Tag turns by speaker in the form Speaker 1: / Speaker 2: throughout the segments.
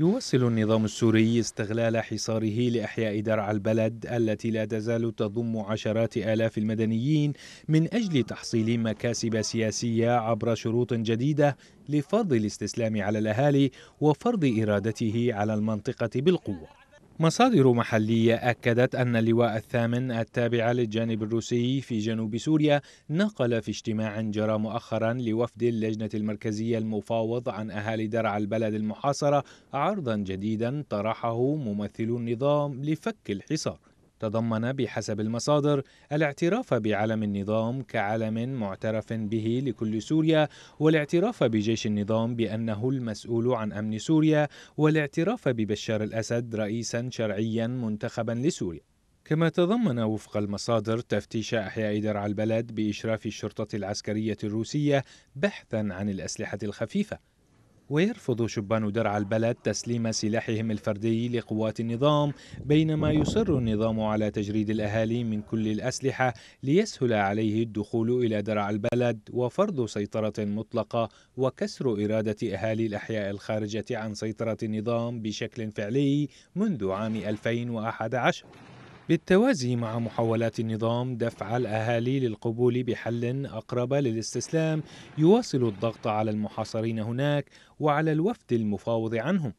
Speaker 1: يواصل النظام السوري استغلال حصاره لإحياء درع البلد التي لا تزال تضم عشرات آلاف المدنيين من أجل تحصيل مكاسب سياسية عبر شروط جديدة لفرض الاستسلام على الأهالي وفرض إرادته على المنطقة بالقوة مصادر محلية أكدت أن اللواء الثامن التابع للجانب الروسي في جنوب سوريا نقل في اجتماع جرى مؤخرا لوفد اللجنة المركزية المفاوض عن أهالي درعا البلد المحاصرة عرضا جديدا طرحه ممثل النظام لفك الحصار تضمن بحسب المصادر الاعتراف بعلم النظام كعلم معترف به لكل سوريا والاعتراف بجيش النظام بانه المسؤول عن امن سوريا والاعتراف ببشار الاسد رئيسا شرعيا منتخبا لسوريا كما تضمن وفق المصادر تفتيش احياء درعا البلد باشراف الشرطه العسكريه الروسيه بحثا عن الاسلحه الخفيفه ويرفض شبان درعا البلد تسليم سلاحهم الفردي لقوات النظام بينما يصر النظام على تجريد الأهالي من كل الأسلحة ليسهل عليه الدخول إلى درع البلد وفرض سيطرة مطلقة وكسر إرادة أهالي الأحياء الخارجة عن سيطرة النظام بشكل فعلي منذ عام 2011 بالتوازي مع محاولات النظام دفع الأهالي للقبول بحل أقرب للاستسلام يواصل الضغط على المحاصرين هناك وعلى الوفد المفاوض عنهم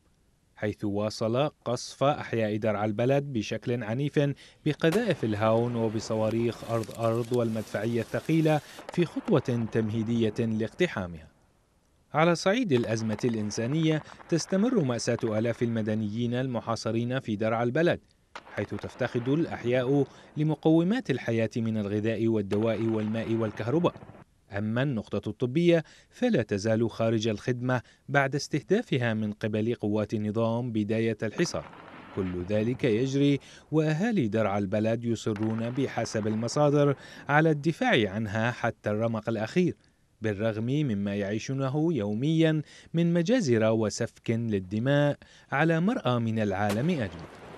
Speaker 1: حيث واصل قصف أحياء درع البلد بشكل عنيف بقذائف الهاون وبصواريخ أرض أرض والمدفعية الثقيلة في خطوة تمهيدية لاقتحامها على صعيد الأزمة الإنسانية تستمر مأساة آلاف المدنيين المحاصرين في درع البلد حيث تفتقد الأحياء لمقومات الحياة من الغذاء والدواء والماء والكهرباء أما النقطة الطبية فلا تزال خارج الخدمة بعد استهدافها من قبل قوات النظام بداية الحصار كل ذلك يجري وأهالي درعا البلد يصرون بحسب المصادر على الدفاع عنها حتى الرمق الأخير بالرغم مما يعيشونه يوميا من مجازر وسفك للدماء على مرأى من العالم أجمع